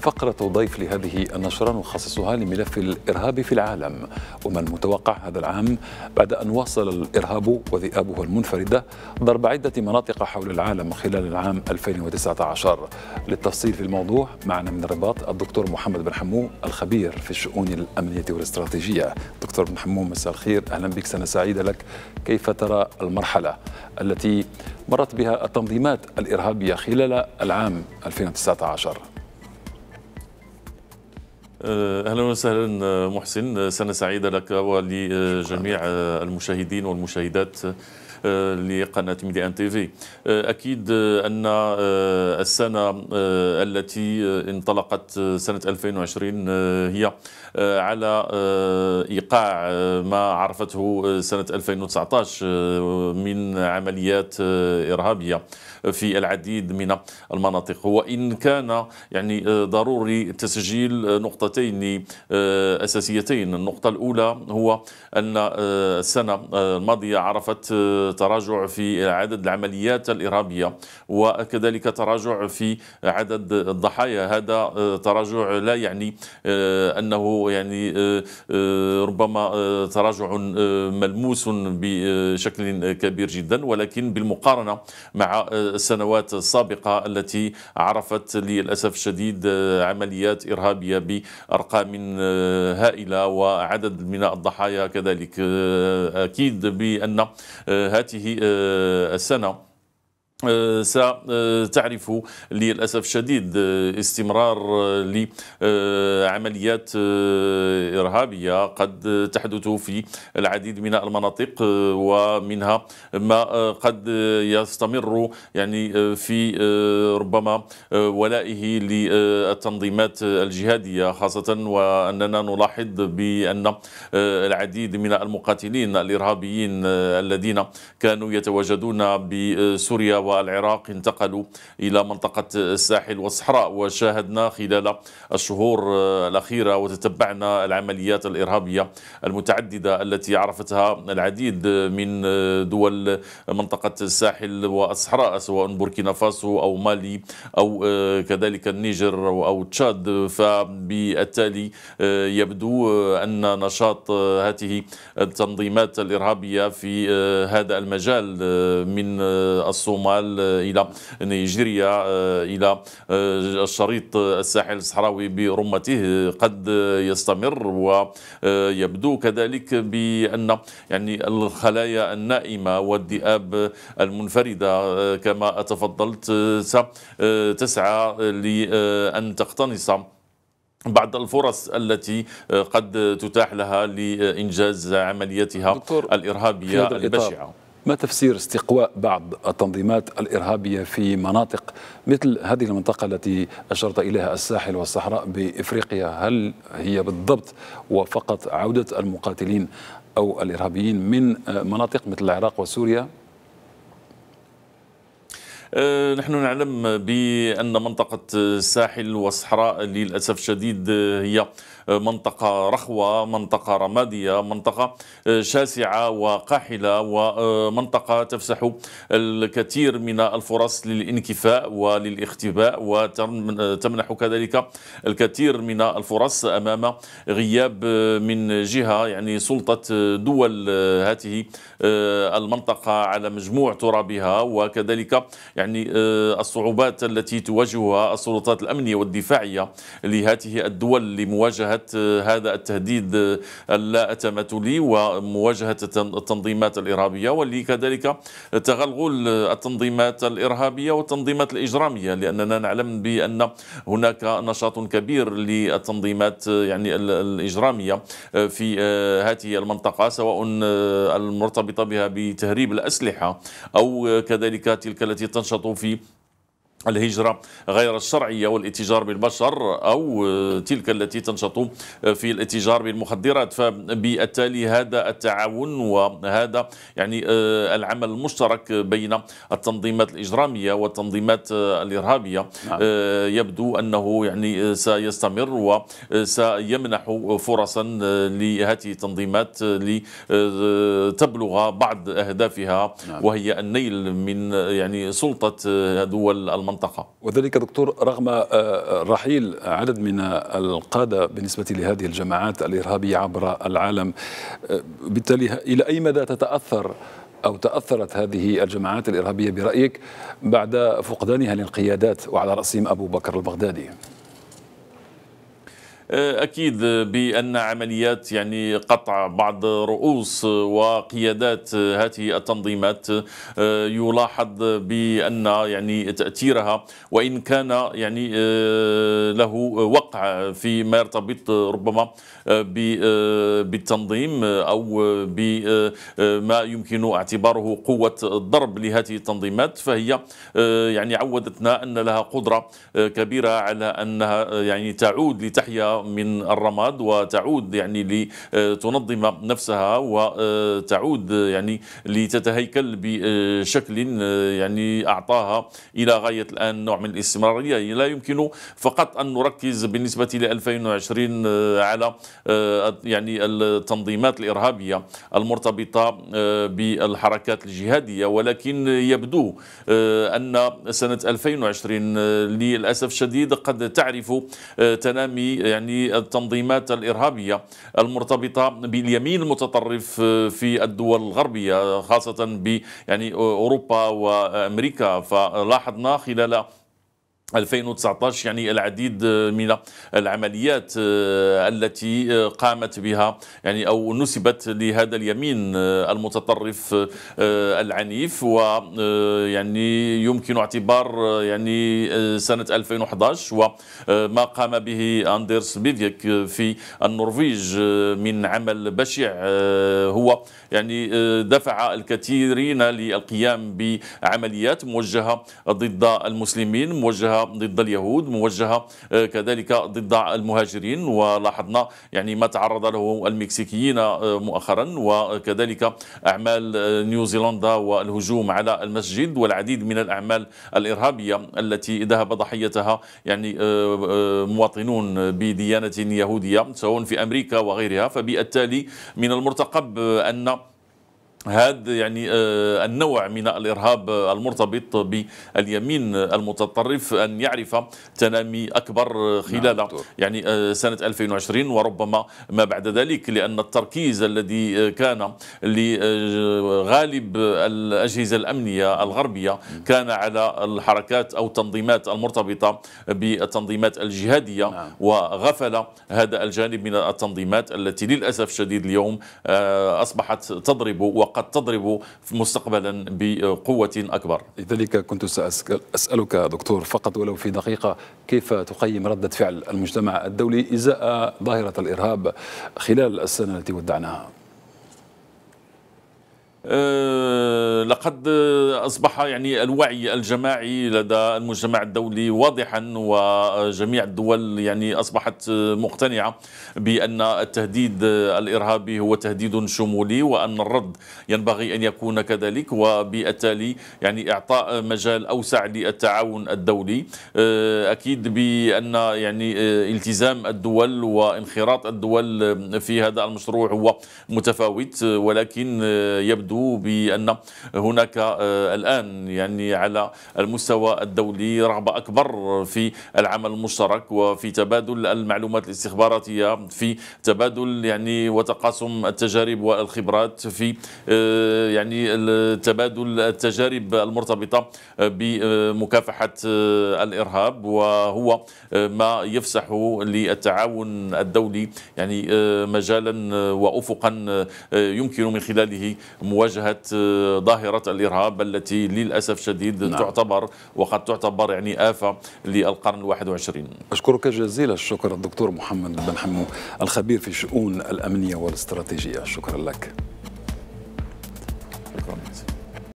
فقرة ضيف لهذه النشرة نخصصها لملف الإرهاب في العالم وما المتوقع هذا العام بعد أن واصل الإرهاب وذئابه المنفردة ضرب عدة مناطق حول العالم خلال العام 2019 للتفصيل في الموضوع معنا من الرباط الدكتور محمد بن حمو الخبير في الشؤون الأمنية والاستراتيجية دكتور بن حمو مساء الخير أهلا بك سنة سعيدة لك كيف ترى المرحلة التي مرت بها التنظيمات الإرهابية خلال العام 2019 اهلا وسهلا محسن سنه سعيده لك ولجميع المشاهدين والمشاهدات آه، لقناة ميديان تي في آه، أكيد أن آه، السنة التي انطلقت سنة 2020 هي على إيقاع ما عرفته سنة 2019 من عمليات إرهابية في العديد من المناطق وإن كان يعني ضروري تسجيل نقطتين أساسيتين النقطة الأولى هو أن السنة الماضية عرفت تراجع في عدد العمليات الإرهابية وكذلك تراجع في عدد الضحايا هذا آه، تراجع لا يعني آه، أنه يعني آه، ربما تراجع ملموس بشكل كبير جدا ولكن بالمقارنة مع السنوات السابقة التي عرفت للأسف الشديد عمليات إرهابية بأرقام هائلة وعدد من الضحايا كذلك أكيد بأن هذه هذه آه، السنة ستعرف للأسف الشديد استمرار لعمليات إرهابية قد تحدث في العديد من المناطق ومنها ما قد يستمر يعني في ربما ولائه للتنظيمات الجهادية خاصة وأننا نلاحظ بأن العديد من المقاتلين الإرهابيين الذين كانوا يتواجدون بسوريا والعراق انتقلوا إلى منطقة الساحل والصحراء وشاهدنا خلال الشهور الأخيرة وتتبعنا العمليات الإرهابية المتعددة التي عرفتها العديد من دول منطقة الساحل والصحراء سواء بوركينا فاسو أو مالي أو كذلك النيجر أو تشاد فبالتالي يبدو أن نشاط هذه التنظيمات الإرهابية في هذا المجال من الصومال الى نيجيريا آه، الى آه، الشريط الساحل الصحراوي برمته قد يستمر ويبدو آه، كذلك بان يعني الخلايا النائمه والذئاب المنفرده كما تفضلت تسعى لان تقتنص بعض الفرص التي قد تتاح لها لإنجاز عملياتها الإرهابية البشعة ما تفسير استقواء بعض التنظيمات الإرهابية في مناطق مثل هذه المنطقة التي أشرت إليها الساحل والصحراء بإفريقيا هل هي بالضبط وفقط عودة المقاتلين أو الإرهابيين من مناطق مثل العراق وسوريا أه، نحن نعلم بأن منطقة الساحل والصحراء للأسف الشديد هي منطقة رخوة منطقة رمادية منطقة آه، شاسعة وقاحلة ومنطقة تفسح الكثير من الفرص للانكفاء وللاختباء وتمنح كذلك الكثير من الفرص أمام غياب من جهة يعني سلطة دول هذه آه، المنطقة على مجموع ترابها وكذلك يعني آه، الصعوبات التي تواجهها السلطات الأمنية والدفاعية لهذه الدول لمواجهة مواجهة آه، هذا التهديد اللاأتمة آه، ومواجهة التنظيمات الإرهابية كذلك تغلغل التنظيمات الإرهابية والتنظيمات الإجرامية لأننا نعلم بأن هناك نشاط كبير للتنظيمات آه، يعني الإجرامية في هذه المنطقة سواء المرتبطة بها بتهريب الأسلحة أو كذلك تلك التي تنشط في الهجرة غير الشرعية والاتجار بالبشر أو تلك التي تنشط في الاتجار بالمخدرات فبالتالي هذا التعاون وهذا يعني آه، العمل المشترك بين التنظيمات الإجرامية والتنظيمات آه، الإرهابية آه، نعم. يبدو أنه يعني سيستمر وسيمنح فرصا لهذه التنظيمات لتبلغ بعض أهدافها نعم. وهي النيل من يعني سلطة دول المنطقة المنطقة وذلك دكتور رغم آه، آه، رحيل عدد من القادة بالنسبة لهذه الجماعات الإرهابية عبر العالم آه، بالتالي إلى أي مدى تتأثر أو تأثرت هذه الجماعات الإرهابية برأيك بعد فقدانها للقيادات وعلى رأسهم أبو بكر البغدادي آه، أكيد بأن عمليات يعني قطع بعض رؤوس وقيادات هذه التنظيمات آه، يلاحظ بأن يعني تأثيرها وإن كان يعني آه، له وقع فيما يرتبط ربما بالتنظيم أو بما يمكن اعتباره قوة الضرب لهذه التنظيمات فهي يعني عودتنا أن لها قدرة كبيرة على أنها يعني تعود لتحيا من الرماد وتعود يعني لتنظم نفسها وتعود يعني لتتهيكل بشكل يعني أعطاها إلى غاية الآن نوع من الاستمرارية لا يمكن فقط أن نركز بالنسبة ل 2020 على يعني التنظيمات الإرهابية المرتبطة بالحركات الجهادية ولكن يبدو أن سنة 2020 للأسف الشديد قد تعرف تنامي يعني للتنظيمات الإرهابية المرتبطة باليمين المتطرف في الدول الغربية خاصة بأوروبا يعني وأمريكا فلاحظنا خلال 2019 يعني العديد من العمليات آه، التي آه، قامت بها يعني او نسبت لهذا اليمين آه، المتطرف العنيف ويعني يمكن اعتبار يعني سنه 2011 وما قام به اندرس بيفيك في النرويج من عمل بشع هو يعني دفع الكثيرين للقيام بعمليات موجهه ضد المسلمين موجهه ضد اليهود موجهه آه، كذلك ضد المهاجرين ولاحظنا يعني ما تعرض له المكسيكيين آه، مؤخرا وكذلك اعمال آه، نيوزيلندا والهجوم على المسجد والعديد من الاعمال الارهابيه التي ذهب ضحيتها يعني مواطنون بديانه يهوديه سواء في امريكا وغيرها فبالتالي من المرتقب ان هذا يعني آه، النوع من الإرهاب المرتبط باليمين المتطرف أن يعرف تنامي أكبر خلال نعم يعني آه، سنة 2020 وربما ما بعد ذلك لأن التركيز الذي كان لغالب الأجهزة الأمنية الغربية كان على الحركات أو التنظيمات المرتبطة بالتنظيمات الجهادية نعم. وغفل هذا الجانب من التنظيمات التي للأسف الشديد اليوم آه، أصبحت تضرب وقد تضرب مستقبلا بقوة أكبر لذلك كنت سأسألك دكتور فقط ولو في دقيقة كيف تقيم ردة فعل المجتمع الدولي إزاء ظاهرة الإرهاب خلال السنة التي ودعناها آه، لقد أصبح يعني الوعي الجماعي لدى المجتمع الدولي واضحا وجميع الدول يعني أصبحت مقتنعة بأن التهديد الإرهابي هو تهديد شمولي وأن الرد ينبغي أن يكون كذلك وبالتالي يعني إعطاء مجال أوسع للتعاون الدولي آه، أكيد بأن يعني آه، التزام الدول وانخراط الدول في هذا المشروع هو متفاوت ولكن يبدو يبدو بأن هناك آه، الآن يعني على المستوى الدولي رغبة أكبر في العمل المشترك وفي تبادل المعلومات الاستخباراتية في تبادل يعني وتقاسم التجارب والخبرات في آه، يعني تبادل التجارب المرتبطة بمكافحة آه، الإرهاب وهو ما يفسح للتعاون الدولي يعني مجالا وأفقا يمكن من خلاله مواجهة مواجهة آه، ظاهرة الإرهاب التي للأسف شديد نعم. تعتبر وقد تعتبر يعني آفة للقرن الواحد وعشرين أشكرك جزيل الشكر الدكتور محمد بن حمو الخبير في شؤون الأمنية والاستراتيجية شكرا لك